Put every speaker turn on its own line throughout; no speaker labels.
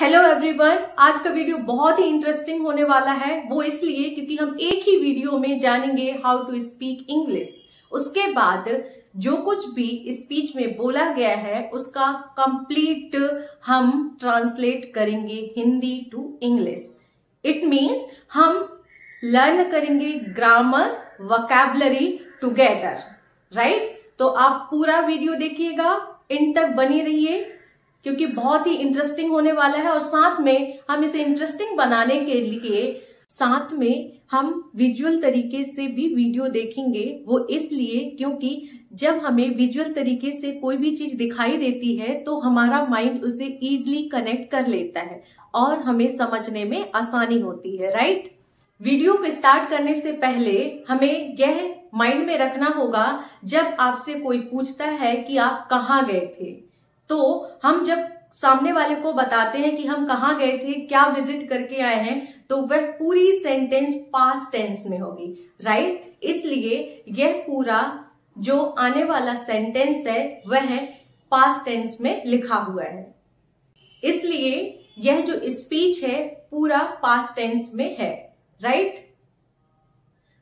Hello everyone आज का video बहुत ही इंटरेस्टिंग होने वाला है वो इसलिए क्योंकि हम एक ही वीडियो में जानेंगे हाउ टू स्पीक इंग्लिश उसके बाद जो कुछ भी स्पीच में बोला गया है उसका कंप्लीट हम ट्रांसलेट करेंगे Hindi to English it means हम लर्न करेंगे ग्रामर वकैबलरी टुगेदर राइट तो आप पूरा वीडियो देखिएगा इन तक बनी रहिए क्योंकि बहुत ही इंटरेस्टिंग होने वाला है और साथ में हम इसे इंटरेस्टिंग बनाने के लिए साथ में हम विजुअल तरीके से भी वीडियो देखेंगे वो इसलिए क्योंकि जब हमें विजुअल तरीके से कोई भी चीज दिखाई देती है तो हमारा माइंड उसे इजिली कनेक्ट कर लेता है और हमें समझने में आसानी होती है राइट वीडियो को स्टार्ट करने से पहले हमें यह माइंड में रखना होगा जब आपसे कोई पूछता है कि आप कहाँ गए थे तो हम जब सामने वाले को बताते हैं कि हम कहाँ गए थे क्या विजिट करके आए हैं तो वह पूरी सेंटेंस पास टेंस में होगी राइट इसलिए यह पूरा जो आने वाला सेंटेंस है वह पास टेंस में लिखा हुआ है इसलिए यह जो स्पीच है पूरा पास टेंस में है राइट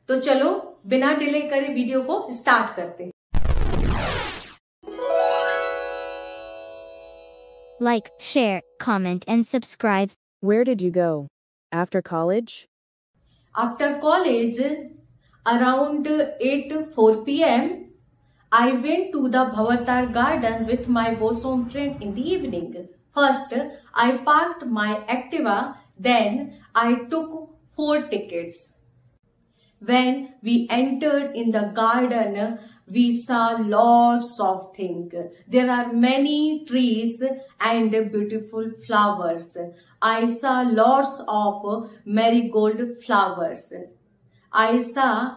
तो चलो बिना डिले करे वीडियो को स्टार्ट करते हैं Like, share, comment, and subscribe. Where did you go? After college? After college, around 8 4 pm, I went to the Bhavatar garden with my bosom friend in the evening. First, I parked my Activa, then I took four tickets. When we entered in the garden, we saw lots of things. There are many trees and beautiful flowers. I saw lots of marigold flowers. I saw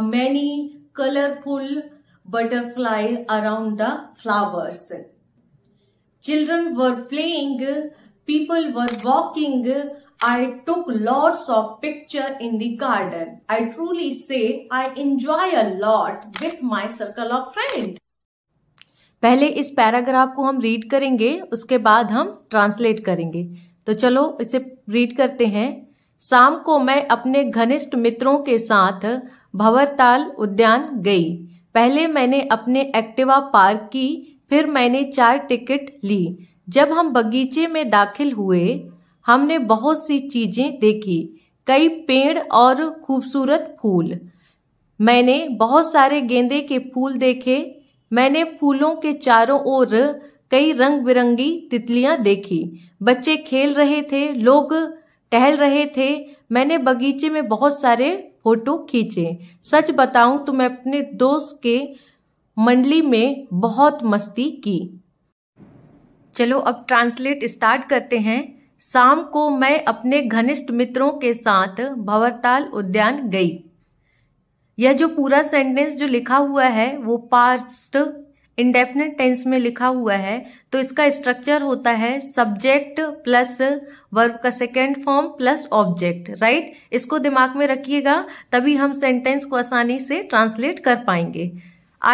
many colorful butterflies around the flowers. Children were playing, people were walking I took lots of picture in the garden. I truly say I enjoy a lot with my circle of friend. पहले इस paragraph को हम read करेंगे उसके बाद हम translate करेंगे तो चलो इसे रीड करते हैं शाम को मैं अपने घनिष्ठ मित्रों के साथ भवरताल उद्यान गई पहले मैंने अपने एक्टिवा पार्क की फिर मैंने चार टिकट ली जब हम बगीचे में दाखिल हुए हमने बहुत सी चीजें देखी कई पेड़ और खूबसूरत फूल मैंने बहुत सारे गेंदे के फूल देखे मैंने फूलों के चारों ओर कई रंग बिरंगी तितलियां देखी बच्चे खेल रहे थे लोग टहल रहे थे मैंने बगीचे में बहुत सारे फोटो खींचे सच बताऊं तो मैं अपने दोस्त के मंडली में बहुत मस्ती की चलो अब ट्रांसलेट स्टार्ट करते हैं शाम को मैं अपने घनिष्ठ मित्रों के साथ भवरताल उद्यान गई यह जो पूरा सेंटेंस जो लिखा हुआ है वो पास्ट इंडेफिनेट टेंस में लिखा हुआ है तो इसका स्ट्रक्चर होता है सब्जेक्ट प्लस वर्ब का second form plus object right इसको दिमाग में रखिएगा तभी हम सेंटेंस को आसानी से ट्रांसलेट कर पाएंगे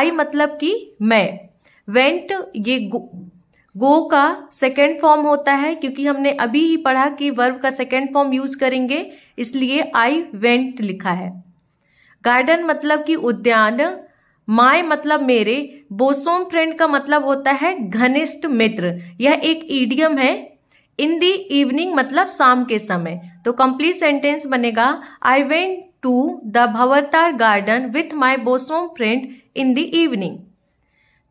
आई मतलब कि मैं वेंट ये गो का सेकेंड फॉर्म होता है क्योंकि हमने अभी ही पढ़ा कि वर्ब का सेकेंड फॉर्म यूज करेंगे इसलिए आई वेंट लिखा है गार्डन मतलब कि उद्यान माय मतलब मेरे बोसोम फ्रेंड का मतलब होता है घनिष्ठ मित्र यह एक ईडियम है इन दी इवनिंग मतलब शाम के समय तो कंप्लीट सेंटेंस बनेगा आई वेंट टू द भवरतार garden with my bosom friend in the evening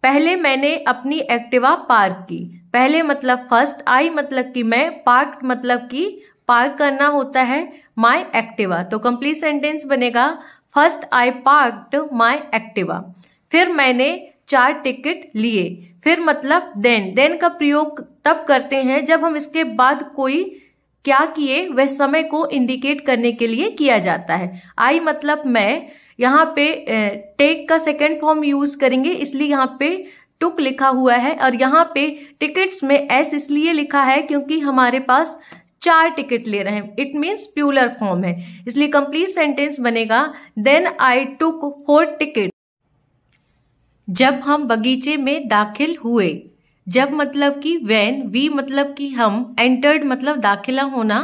पहले मैंने अपनी एक्टिवा पार्क की पहले मतलब फर्स्ट आई मतलब कि मैं पार्क मतलब कि पार्क करना होता है माय एक्टिवा तो कंप्लीट सेंटेंस बनेगा first I parked my Activa फिर मैंने चार टिकट लिए फिर मतलब देन देन का प्रयोग तब करते हैं जब हम इसके बाद कोई क्या किए वह समय को इंडिकेट करने के लिए किया जाता है आई मतलब मैं यहाँ पे टेक का सेकेंड फॉर्म यूज करेंगे इसलिए यहाँ पे टुक लिखा हुआ है और यहाँ पे टिकट्स में एस इसलिए लिखा है क्योंकि हमारे पास चार टिकट ले रहे हैं इट मीन्स प्यूलर फॉर्म है इसलिए कंप्लीट सेंटेंस बनेगा then I took four ticket जब हम बगीचे में दाखिल हुए जब मतलब कि वैन वी मतलब कि हम एंटर्ड मतलब दाखिला होना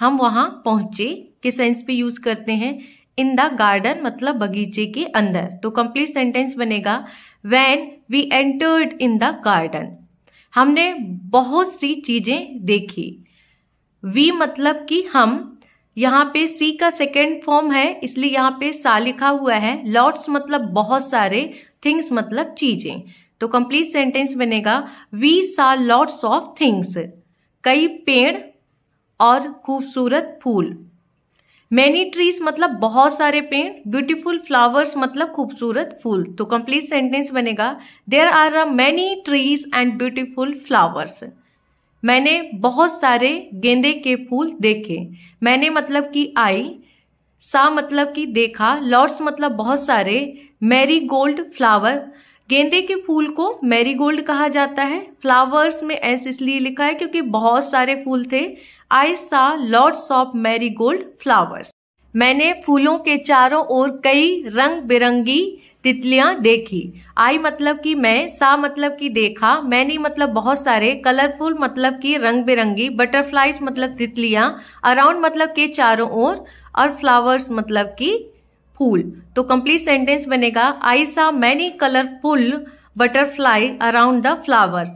हम वहां पहुंचे के सेंस पे यूज करते हैं इन द गार्डन मतलब बगीचे के अंदर तो कंप्लीट सेंटेंस बनेगा when we entered in the garden हमने बहुत सी चीजें देखी वी मतलब कि हम यहाँ पे सी का सेकेंड फॉर्म है इसलिए यहाँ पे सा लिखा हुआ है लॉट्स मतलब बहुत सारे थिंग्स मतलब चीजें तो कंप्लीट सेंटेंस बनेगा we saw lots of things कई पेड़ और खूबसूरत फूल मैनी ट्रीज मतलब बहुत सारे पेड़ ब्यूटिफुल फ्लावर्स मतलब खूबसूरत फूल तो कंप्लीट सेंटेंस बनेगा there are a many trees and beautiful flowers मैंने बहुत सारे गेंदे के फूल देखे मैंने मतलब कि आई सा मतलब कि देखा लॉर्ड्स मतलब बहुत सारे मैरी गोल्ड फ्लावर गेंदे के फूल को मैरीगोल्ड कहा जाता है फ्लावर्स में एस इसलिए लिखा है क्योंकि बहुत सारे फूल थे आई सा लॉर्ड्स ऑफ मैरीगोल्ड फ्लावर्स मैंने फूलों के चारों ओर कई रंग बिरंगी तितलियां देखी आई मतलब कि मैं सा मतलब कि देखा मैंने मतलब बहुत सारे कलरफुल मतलब कि रंग बिरंगी बटरफ्लाईज मतलब तितलियां अराउंड मतलब के चारों ओर और, और फ्लावर्स मतलब कि फूल तो कंप्लीट सेंटेंस बनेगा I saw many colourful butterfly around the flowers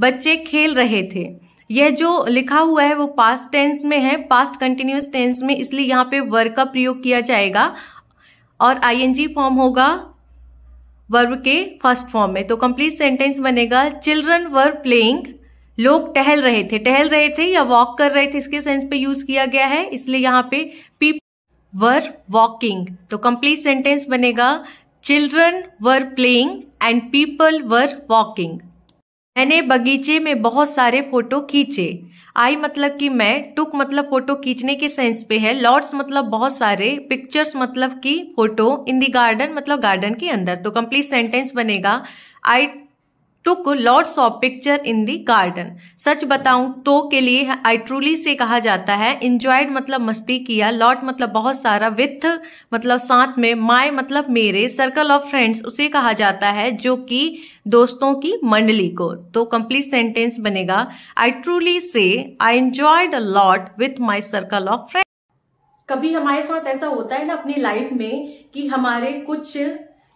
बच्चे खेल रहे थे यह जो लिखा हुआ है वो पास्ट टेंस में है पास्ट कंटिन्यूस टेंस में इसलिए यहाँ पे वर्ग का प्रयोग किया जाएगा और आईएनजी फॉर्म होगा वर्ब के फर्स्ट फॉर्म में तो कंप्लीट सेंटेंस बनेगा चिल्ड्रन वर प्लेइंग लोग टहल रहे थे टहल रहे थे या वॉक कर रहे थे इसके सेंस पे यूज किया गया है इसलिए यहाँ पे पीपल वर वॉकिंग तो कंप्लीट सेंटेंस बनेगा children were playing and people were walking मैंने बगीचे में बहुत सारे फोटो खींचे आई मतलब कि मैं टुक मतलब फोटो खींचने के सेंस पे है लॉर्ड्स मतलब बहुत सारे पिक्चर्स मतलब की फोटो इन दी गार्डन मतलब गार्डन के अंदर तो कंप्लीट सेंटेंस बनेगा I took lots of picture in the garden सच बताऊं तो के लिए आई ट्रूली से कहा जाता है इंजॉयड मतलब मस्ती किया लॉर्ड मतलब बहुत सारा विथ मतलब साथ में माय मतलब मेरे सर्कल ऑफ फ्रेंड्स उसे कहा जाता है जो कि दोस्तों की मंडली को तो कंप्लीट सेंटेंस बनेगा I truly say I enjoyed a lot with my circle of friend कभी हमारे साथ ऐसा होता है ना अपनी लाइफ में कि हमारे कुछ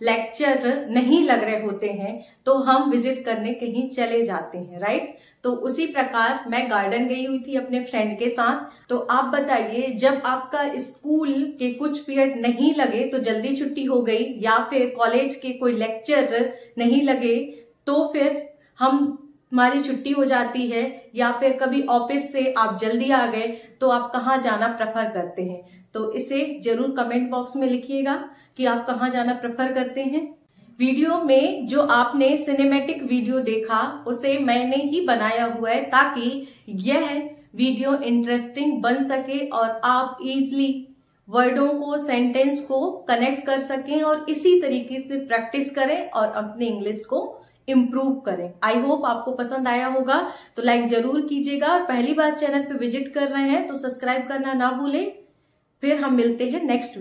लेक्चर नहीं लग रहे होते हैं तो हम विजिट करने कहीं चले जाते हैं राइट तो उसी प्रकार मैं गार्डन गई हुई थी अपने फ्रेंड के साथ तो आप बताइए जब आपका स्कूल के कुछ पीरियड नहीं लगे तो जल्दी छुट्टी हो गई या फिर कॉलेज के कोई लेक्चर नहीं लगे तो फिर हम तुम्हारी छुट्टी हो जाती है या फिर कभी ऑफिस से आप जल्दी आ गए तो आप कहाँ जाना प्रेफर करते हैं तो इसे जरूर कमेंट बॉक्स में लिखिएगा कि आप कहाँ जाना प्रेफर करते हैं वीडियो में जो आपने सिनेमैटिक वीडियो देखा उसे मैंने ही बनाया हुआ है ताकि यह वीडियो इंटरेस्टिंग बन सके और आप इजली वर्डों को सेंटेंस को कनेक्ट कर सकें और इसी तरीके से प्रैक्टिस करें और अपने इंग्लिश को इम्प्रूव करें आई होप आपको पसंद आया होगा तो लाइक जरूर कीजिएगा और पहली बार चैनल पे विजिट कर रहे हैं तो सब्सक्राइब करना ना भूलें फिर हम मिलते हैं नेक्स्ट